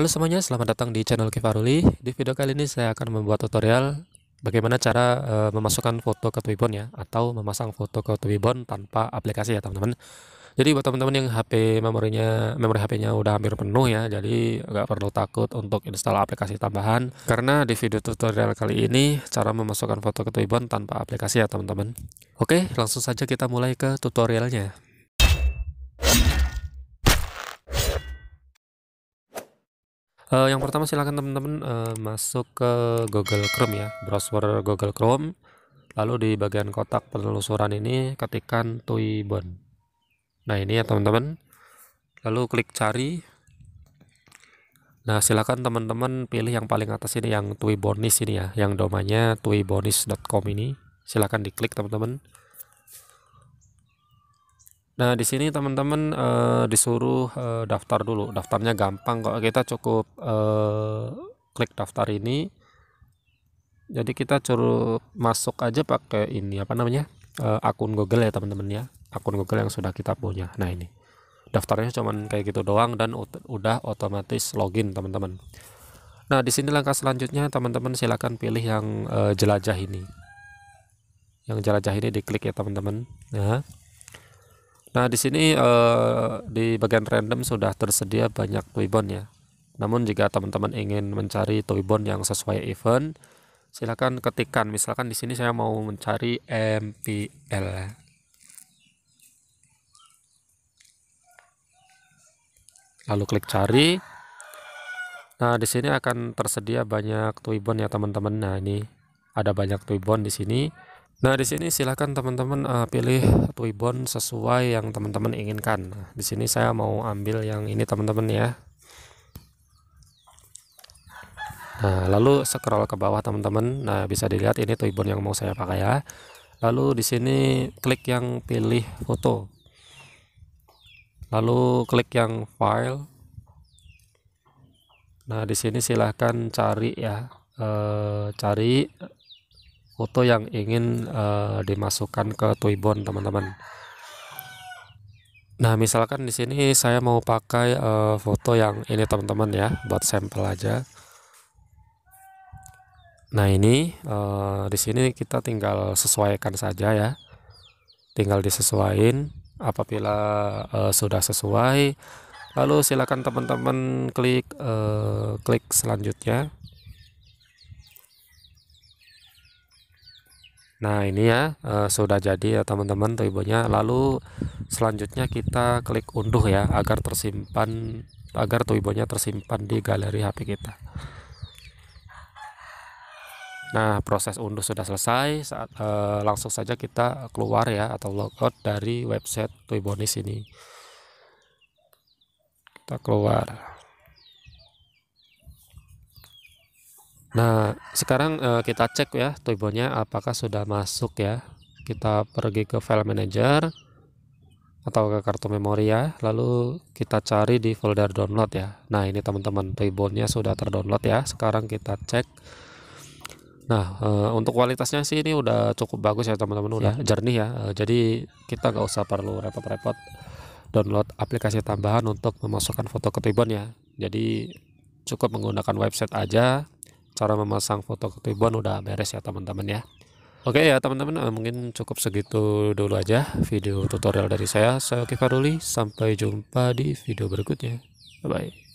Halo semuanya, selamat datang di channel Kifaruli. Di video kali ini saya akan membuat tutorial bagaimana cara uh, memasukkan foto ke Twibbon ya atau memasang foto ke Twibbon tanpa aplikasi ya, teman-teman. Jadi buat teman-teman yang HP memorinya memori HP-nya udah hampir penuh ya, jadi nggak perlu takut untuk install aplikasi tambahan karena di video tutorial kali ini cara memasukkan foto ke Twibbon tanpa aplikasi ya, teman-teman. Oke, langsung saja kita mulai ke tutorialnya. Uh, yang pertama silahkan teman-teman uh, masuk ke Google Chrome ya, browser Google Chrome. Lalu di bagian kotak penelusuran ini ketikkan Tuibon. Nah ini ya teman-teman. Lalu klik cari. Nah silahkan teman-teman pilih yang paling atas ini yang Tuibonis ini ya, yang domainnya tuibonis.com ini. Silakan diklik teman-teman. Nah, di sini teman-teman e, disuruh e, daftar dulu. Daftarnya gampang kok. Kita cukup e, klik daftar ini. Jadi kita cukup masuk aja pakai ini apa namanya? akun Google ya, teman-teman ya. Akun Google yang sudah kita punya. Nah, ini. Daftarnya cuman kayak gitu doang dan udah otomatis login, teman-teman. Nah, di sini langkah selanjutnya teman-teman silakan pilih yang jelajah ini. Yang jelajah ini diklik ya, teman-teman. Nah, -teman. Nah, di sini uh, di bagian random sudah tersedia banyak Twibbon ya. Namun jika teman-teman ingin mencari Twibbon yang sesuai event, silakan ketikkan. Misalkan di sini saya mau mencari MPL. Lalu klik cari. Nah, di sini akan tersedia banyak Twibbon ya, teman-teman. Nah, ini ada banyak Twibbon di sini. Nah, di sini silahkan teman-teman uh, pilih ribbon sesuai yang teman-teman inginkan. Nah, di sini saya mau ambil yang ini teman-teman ya. Nah, lalu scroll ke bawah teman-teman. Nah, bisa dilihat ini ribbon yang mau saya pakai ya. Lalu di sini klik yang pilih foto. Lalu klik yang file. Nah, di sini silahkan cari ya. E, cari foto yang ingin uh, dimasukkan ke Toybon teman-teman nah misalkan di sini saya mau pakai uh, foto yang ini teman-teman ya buat sampel aja nah ini uh, di sini kita tinggal sesuaikan saja ya tinggal disesuaikan apabila uh, sudah sesuai lalu silakan teman-teman klik uh, klik selanjutnya Nah ini ya e, sudah jadi ya teman-teman ribonya. Lalu selanjutnya kita klik unduh ya agar tersimpan agar tuibonya tersimpan di galeri HP kita. Nah proses unduh sudah selesai. Saat, e, langsung saja kita keluar ya atau logout dari website Tuibonis ini. Kita keluar. Nah, sekarang uh, kita cek ya tubuhnya apakah sudah masuk ya. Kita pergi ke file manager atau ke kartu memori ya. Lalu kita cari di folder download ya. Nah, ini teman-teman ribbonnya sudah terdownload ya. Sekarang kita cek. Nah, uh, untuk kualitasnya sih ini udah cukup bagus ya teman-teman, udah ya. jernih ya. Uh, jadi kita nggak usah perlu repot-repot download aplikasi tambahan untuk memasukkan foto ke Ribbon ya. Jadi cukup menggunakan website aja cara memasang foto ke keyboard udah beres ya teman-teman ya Oke ya teman-teman eh, mungkin cukup segitu dulu aja video tutorial dari saya saya Oki Faruli sampai jumpa di video berikutnya bye bye